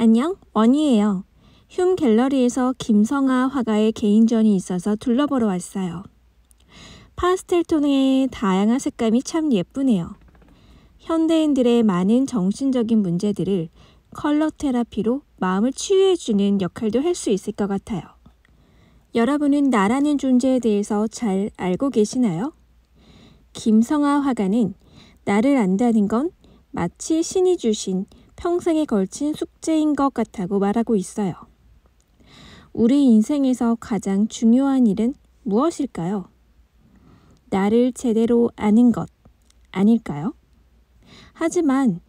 안녕, 원희예요. 흉 갤러리에서 김성아 화가의 개인전이 있어서 둘러보러 왔어요. 파스텔 톤의 다양한 색감이 참 예쁘네요. 현대인들의 많은 정신적인 문제들을 컬러 테라피로 마음을 치유해주는 역할도 할 수 있을 것 같아요. 여러분은 나라는 존재에 대해서 잘 알고 계시나요? 김성아 화가는 나를 안다는 건 마치 신이 주신 평생에 걸친 숙제인 것 같다고 말하고 있어요. 우리 인생에서 가장 중요한 일은 무엇일까요? 나를 제대로 아는 것 아닐까요? 하지만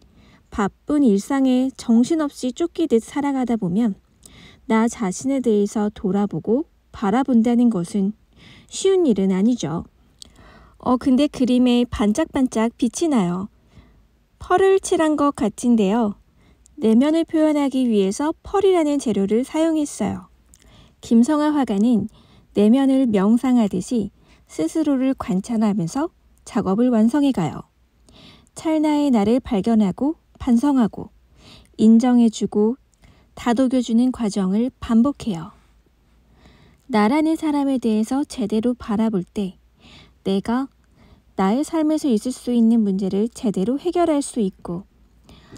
바쁜 일상에 정신없이 쫓기듯 살아가다 보면 나 자신에 대해서 돌아보고 바라본다는 것은 쉬운 일은 아니죠. 어, 근데 그림에 반짝반짝 빛이 나요. 펄을 칠한 것 같은데요. 내면을 표현하기 위해서 펄이라는 재료를 사용했어요. 김성아 화가는 내면을 명상하듯이 스스로를 관찰하면서 작업을 완성해 가요. 찰나의 나를 발견하고 반성하고 인정해주고 다독여주는 과정을 반복해요. 나라는 사람에 대해서 제대로 바라볼 때 내가 나의 삶에서 있을 수 있는 문제를 제대로 해결할 수 있고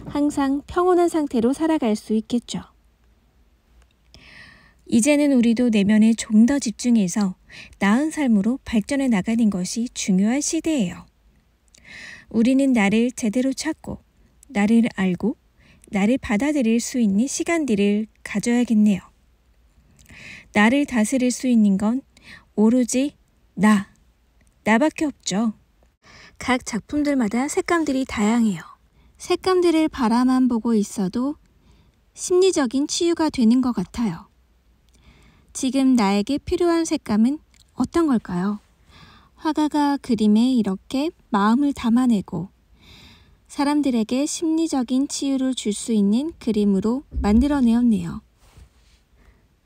항상 평온한 상태로 살아갈 수 있겠죠. 이제는 우리도 내면에 좀 더 집중해서 나은 삶으로 발전해 나가는 것이 중요한 시대예요. 우리는 나를 제대로 찾고, 나를 알고, 나를 받아들일 수 있는 시간들을 가져야겠네요. 나를 다스릴 수 있는 건 오로지 나, 나밖에 없죠. 각 작품들마다 색감들이 다양해요. 색감들을 바라만 보고 있어도 심리적인 치유가 되는 것 같아요. 지금 나에게 필요한 색감은 어떤 걸까요? 화가가 그림에 이렇게 마음을 담아내고 사람들에게 심리적인 치유를 줄 수 있는 그림으로 만들어내었네요.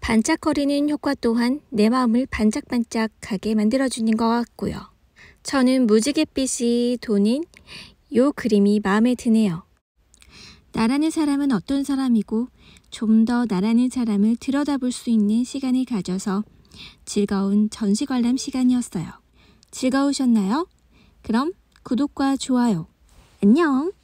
반짝거리는 효과 또한 내 마음을 반짝반짝하게 만들어주는 것 같고요. 저는 무지갯빛이 돈인 요 그림이 마음에 드네요. 나라는 사람은 어떤 사람이고 좀 더 나라는 사람을 들여다볼 수 있는 시간을 가져서 즐거운 전시 관람 시간이었어요. 즐거우셨나요? 그럼 구독과 좋아요. 안녕!